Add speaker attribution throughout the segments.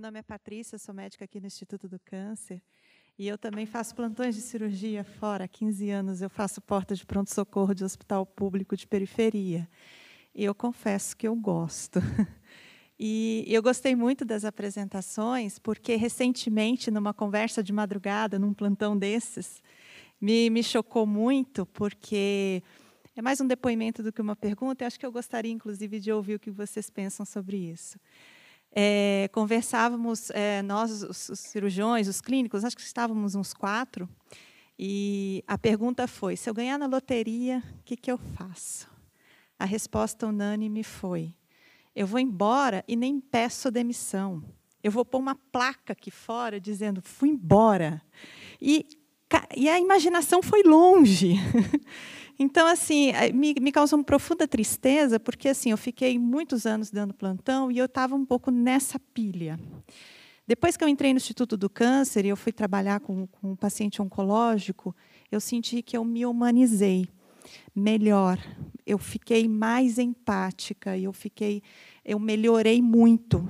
Speaker 1: meu nome é Patrícia, sou médica aqui no Instituto do Câncer e eu também faço plantões de cirurgia fora. Há 15 anos eu faço porta de pronto-socorro de hospital público de periferia. E eu confesso que eu gosto. E eu gostei muito das apresentações, porque recentemente, numa conversa de madrugada, num plantão desses, me, me chocou muito, porque é mais um depoimento do que uma pergunta, e acho que eu gostaria, inclusive, de ouvir o que vocês pensam sobre isso é, conversávamos, é, nós, os, os, cirurgiões, os clínicos, acho que estávamos uns quatro, e a pergunta foi: se eu ganhar na loteria, o que, que eu faço? A resposta unânime foi: eu vou embora e nem peço demissão. Eu vou pôr uma placa aqui fora dizendo: fui embora. E e a imaginação foi longe. Então, assim, eh, me, me, causou uma profunda tristeza, porque assim, eu fiquei muitos anos dando plantão e eu estava um pouco nessa pilha. Depois que eu entrei no Instituto do Câncer e eu fui trabalhar com, com um paciente oncológico, eu senti que eu me humanizei melhor. Eu fiquei mais empática e eu fiquei, eu melhorei muito,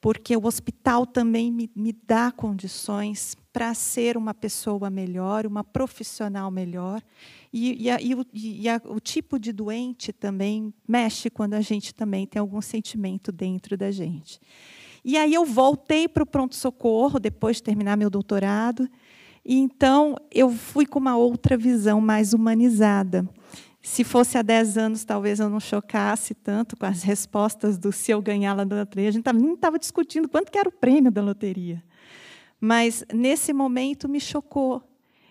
Speaker 1: porque o hospital também me, me dá condições para ser uma pessoa melhor, uma profissional melhor. E, e, a, e, o, e a, o, tipo de doente também mexe quando a gente também tem algum sentimento dentro da gente. E aí eu voltei para o pronto-socorro depois de terminar meu doutorado. E então eu fui com uma outra visão mais humanizada. Se fosse há 10 anos, talvez eu não chocasse tanto com as respostas do se eu ganhar lá na loteria. A gente nem estava discutindo quanto que era o prêmio da loteria. Mas, nesse momento, me chocou.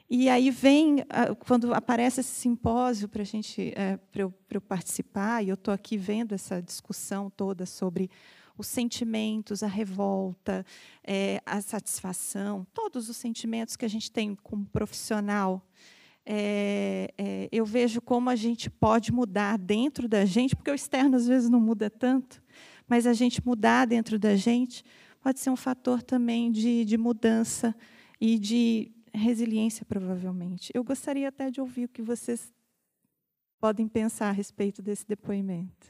Speaker 1: E aí vem, ah, quando aparece esse simpósio para gente, é, para eu, eu participar, e eu estou aqui vendo essa discussão toda sobre os sentimentos, a revolta, é, a satisfação, todos os sentimentos que a gente tem como profissional é, é, eu vejo como a gente pode mudar dentro da gente, porque o externo às vezes não muda tanto, mas a gente mudar dentro da gente pode ser um fator também de, de mudança e de resiliência, provavelmente. Eu gostaria até de ouvir o que vocês podem pensar a respeito desse depoimento.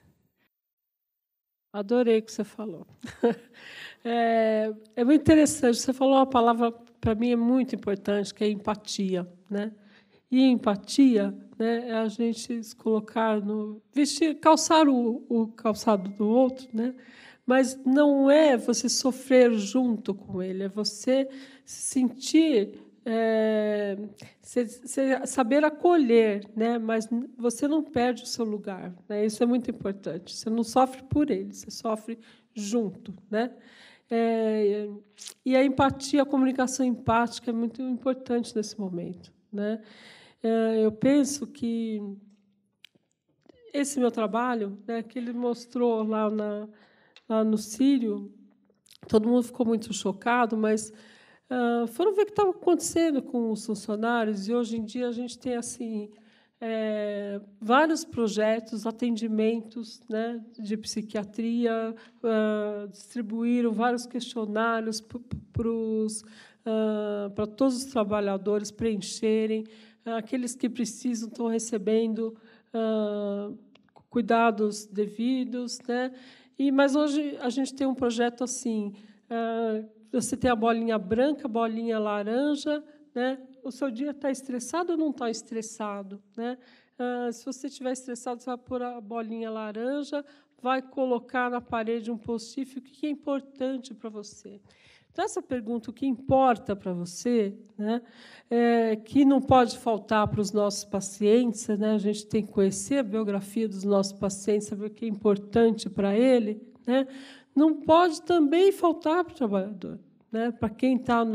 Speaker 1: Adorei
Speaker 2: o que você falou. é, é muito interessante. Você falou uma palavra para mim é muito importante, que é empatia, né? e empatia né, é a gente se colocar no. vestir, calçar o, o calçado do outro, né? mas não é você sofrer junto com ele, é você se sentir. É, saber acolher, né? mas você não perde o seu lugar. Né? Isso é muito importante. Você não sofre por ele, você sofre junto. Né? É, e a empatia, a comunicação empática é muito importante nesse momento. Né? É, eu penso que esse meu trabalho, né, que ele mostrou lá, na, lá no Sírio, todo mundo ficou muito chocado, mas uh, foram ver o que estava acontecendo com os funcionários. E hoje em dia a gente tem assim é, vários projetos, atendimentos né, de psiquiatria, uh, distribuíram vários questionários para ah, uh, todos os trabalhadores preencherem. Ah, aqueles que precisam estão recebendo ah, cuidados devidos, né? E mas hoje a gente tem um projeto assim, ah, você tem a bolinha branca, a bolinha laranja, né? O seu dia está estressado ou não está estressado, né? se você estiver estressado, você vai pôr a bolinha laranja, vai colocar na parede um post-it o que é importante para você. Então, essa pergunta, o que importa para você, né, é, que não pode faltar para os nossos pacientes, né, a gente tem que conhecer a biografia dos nossos pacientes, saber o que é importante para ele, né, não pode também faltar para o trabalhador, né, para quem está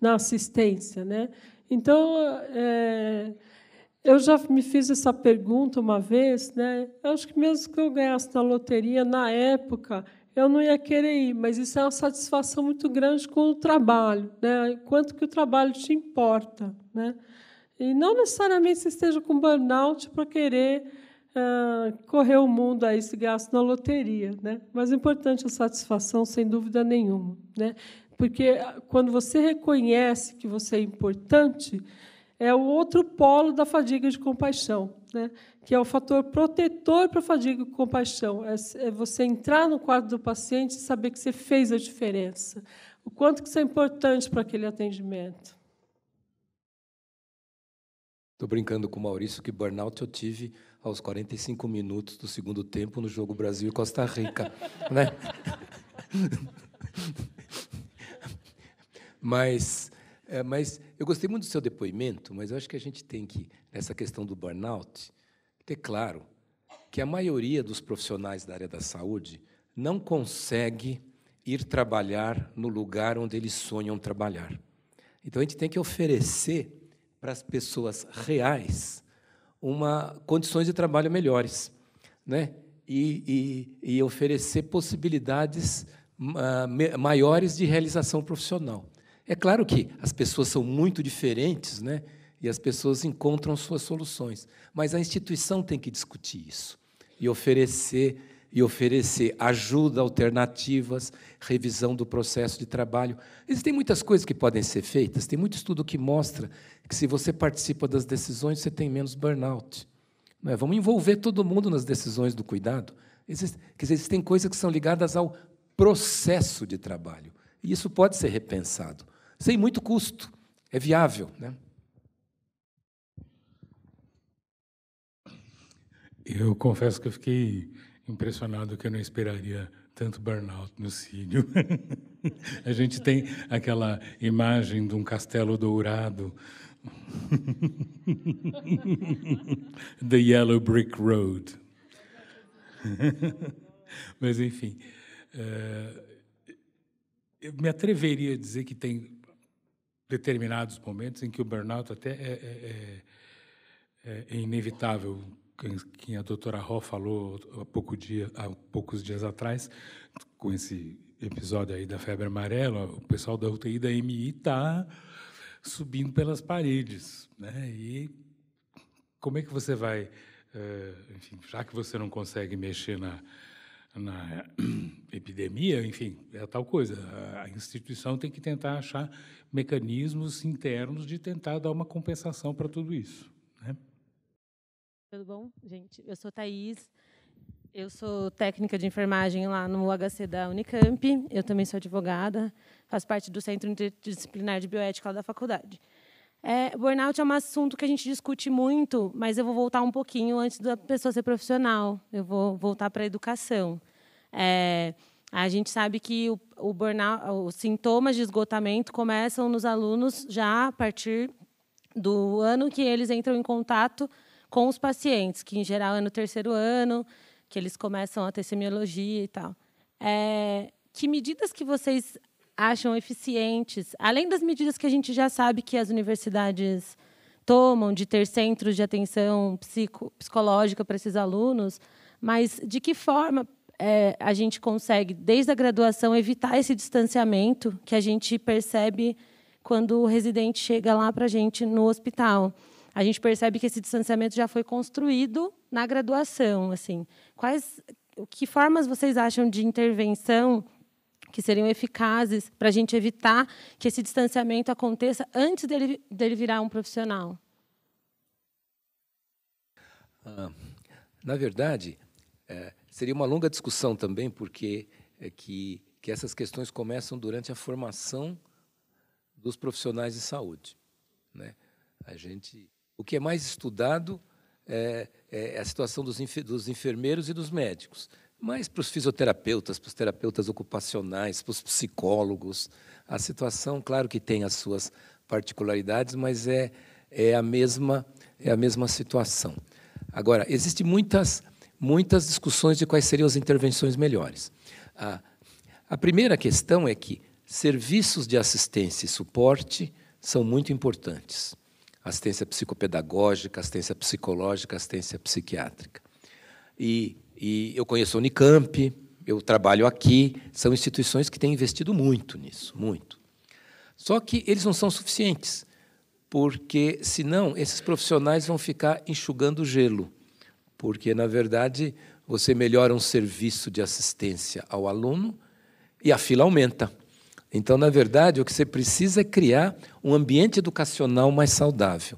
Speaker 2: na assistência. Né. Então, é, eu já me fiz essa pergunta uma vez, né? Eu acho que mesmo que eu ganhasse na loteria na época, eu não ia querer ir, mas isso é uma satisfação muito grande com o trabalho, né? Quanto que o trabalho te importa, né? E não necessariamente você esteja com burnout para querer correr o mundo aí se gasto na loteria, né? Mas é importante a satisfação, sem dúvida nenhuma, né? Porque quando você reconhece que você é importante, é o outro polo da fadiga de compaixão, né? que é o fator protetor para a fadiga de compaixão. É, é, você entrar no quarto do paciente e saber que você fez a diferença. O quanto que isso é importante para aquele atendimento.
Speaker 3: Estou brincando com o Maurício que burnout eu tive aos 45 minutos do segundo tempo no jogo Brasil e Costa Rica. né? Mas é, mas eu gostei muito do seu depoimento, mas eu acho que a gente tem que, nessa questão do burnout, ter claro que a maioria dos profissionais da área da saúde não consegue ir trabalhar no lugar onde eles sonham trabalhar. Então a gente tem que oferecer para as pessoas reais uma condições de trabalho melhores, né? E, e, e oferecer possibilidades uh, maiores de realização profissional. É claro que as pessoas são muito diferentes, né? E as pessoas encontram suas soluções, mas a instituição tem que discutir isso e oferecer e oferecer ajuda, alternativas, revisão do processo de trabalho. Existem muitas coisas que podem ser feitas, tem muito estudo que mostra que se você participa das decisões, você tem menos burnout. É? Vamos envolver todo mundo nas decisões do cuidado. existem coisas que são ligadas ao processo de trabalho, e isso pode ser repensado sem muito custo. É viável. Né?
Speaker 4: Eu confesso que eu fiquei impressionado que eu não esperaria tanto burnout no Círio. A gente tem aquela imagem de um castelo dourado. The Yellow Brick Road. Mas, enfim, eh, eu me atreveria a dizer que tem determinados momentos em que o burnout até é, é, é, é inevitável. Que a doutora Ró falou há, pouco dia, há poucos dias atrás, com esse episódio aí da febre amarela, o pessoal da UTI da MI está subindo pelas paredes. Né? E como é que você vai, eh, enfim, já que você não consegue mexer na, na epidemia, enfim, é tal coisa. A instituição tem que tentar achar mecanismos internos de tentar dar uma compensação para tudo isso. Né? Tudo
Speaker 5: bom, gente? Eu sou Thaís, eu sou técnica de enfermagem lá no HC da Unicamp, eu também sou advogada, faço parte do Centro Interdisciplinar de Bioética da faculdade. É, burnout é um assunto que a gente discute muito, mas eu vou voltar um pouquinho antes da pessoa ser profissional. Eu vou voltar para a educação. É, a gente sabe que o, o burnout, os sintomas de esgotamento começam nos alunos já a partir do ano que eles entram em contato com os pacientes, que em geral é no terceiro ano, que eles começam a ter semiologia e tal. É, que medidas que vocês acham eficientes, além das medidas que a gente já sabe que as universidades tomam de ter centros de atenção psico, psicológica para esses alunos, mas de que forma é, a gente consegue, desde a graduação, evitar esse distanciamento que a gente percebe quando o residente chega lá para a gente no hospital? A gente percebe que esse distanciamento já foi construído na graduação, assim. Quais, que formas vocês acham de intervenção que seriam eficazes para a gente evitar que esse distanciamento aconteça antes dele, dele virar um profissional?
Speaker 3: Ah, na verdade, é, seria uma longa discussão também, porque é que, que essas questões começam durante a formação dos profissionais de saúde. Né? A gente, o que é mais estudado é, é a situação dos, dos enfermeiros e dos médicos. Mas para os fisioterapeutas, para os terapeutas ocupacionais, para os psicólogos, a situação, claro que tem as suas particularidades, mas é, é, a, mesma, é a mesma situação. Agora, existem muitas, muitas discussões de quais seriam as intervenções melhores. A, a primeira questão é que serviços de assistência e suporte são muito importantes. Assistência psicopedagógica, assistência psicológica, assistência psiquiátrica. E e eu conheço a Unicamp, eu trabalho aqui, são instituições que têm investido muito nisso, muito. Só que eles não são suficientes, porque senão esses profissionais vão ficar enxugando gelo, porque na verdade você melhora um serviço de assistência ao aluno e a fila aumenta. Então, na verdade, o que você precisa é criar um ambiente educacional mais saudável.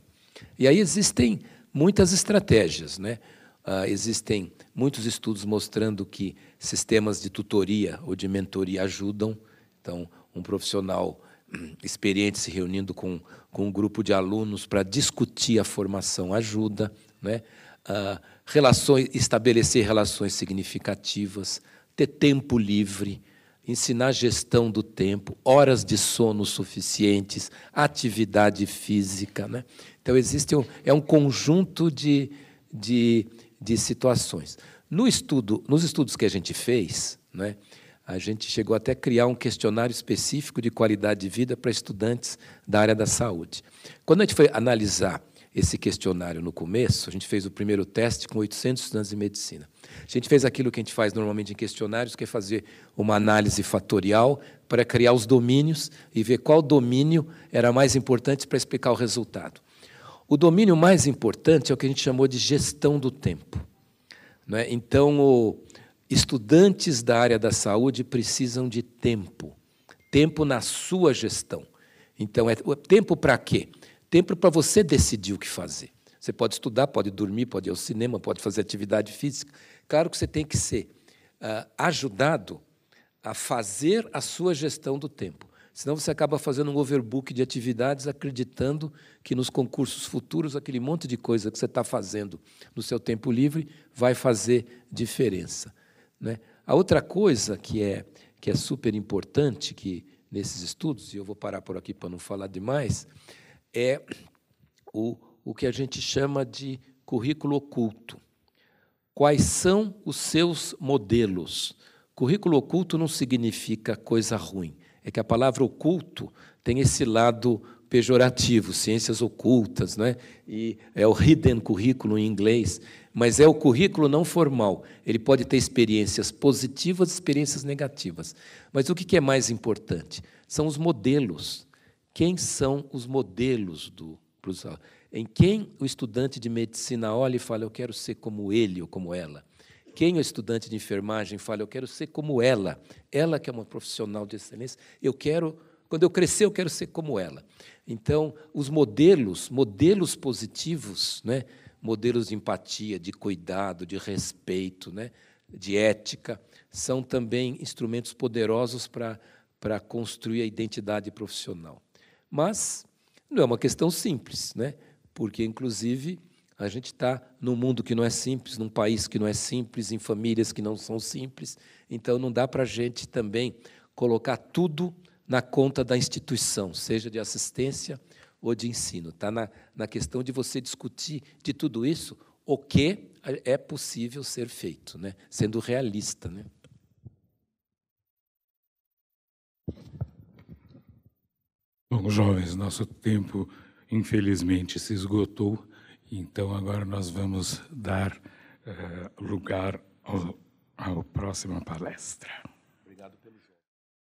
Speaker 3: E aí existem muitas estratégias, né? Uh, existem muitos estudos mostrando que sistemas de tutoria ou de mentoria ajudam. Então, um profissional hum, experiente se reunindo com, com um grupo de alunos para discutir a formação ajuda, né? Uh, relações, estabelecer relações significativas, ter tempo livre, ensinar gestão do tempo, horas de sono suficientes, atividade física. Né? Então, existe um, é um conjunto de, de de situações. No estudo, nos estudos que a gente fez, né, a gente chegou até a criar um questionário específico de qualidade de vida para estudantes da área da saúde. Quando a gente foi analisar esse questionário no começo, a gente fez o primeiro teste com 800 estudantes de medicina. A gente fez aquilo que a gente faz normalmente em questionários, que é fazer uma análise fatorial para criar os domínios e ver qual domínio era mais importante para explicar o resultado. O domínio mais importante é o que a gente chamou de gestão do tempo. É? Então, estudantes da área da saúde precisam de tempo, tempo na sua gestão. Então, é tempo para quê? Tempo para você decidir o que fazer. Você pode estudar, pode dormir, pode ir ao cinema, pode fazer atividade física. Claro que você tem que ser ah, ajudado a fazer a sua gestão do tempo. Senão você acaba fazendo um overbook de atividades, acreditando que nos concursos futuros, aquele monte de coisa que você está fazendo no seu tempo livre vai fazer diferença. Né? A outra coisa que é, que é super importante que nesses estudos, e eu vou parar por aqui para não falar demais, é o, o que a gente chama de currículo oculto. Quais são os seus modelos? Currículo oculto não significa coisa ruim é que a palavra oculto tem esse lado pejorativo, ciências ocultas, né? e é o hidden currículo em inglês, mas é o currículo não formal. Ele pode ter experiências positivas experiências negativas. Mas o que é mais importante? São os modelos. Quem são os modelos do em quem o estudante de medicina olha e fala, eu quero ser como ele ou como ela quem é o estudante de enfermagem fala, eu quero ser como ela, ela que é uma profissional de excelência, eu quero, quando eu crescer, eu quero ser como ela. Então, os modelos, modelos positivos, né? modelos de empatia, de cuidado, de respeito, né? de ética, são também instrumentos poderosos para, para construir a identidade profissional. Mas não é uma questão simples, né? porque, inclusive, a gente está num mundo que não é simples, num país que não é simples, em famílias que não são simples. Então, não dá para a gente também colocar tudo na conta da instituição, seja de assistência ou de ensino. Está na, na questão de você discutir de tudo isso o que é, é possível ser feito, né? sendo realista. Né?
Speaker 4: Bom, jovens, nosso tempo infelizmente se esgotou. Então, agora nós vamos dar uh, lugar ao, à próxima palestra.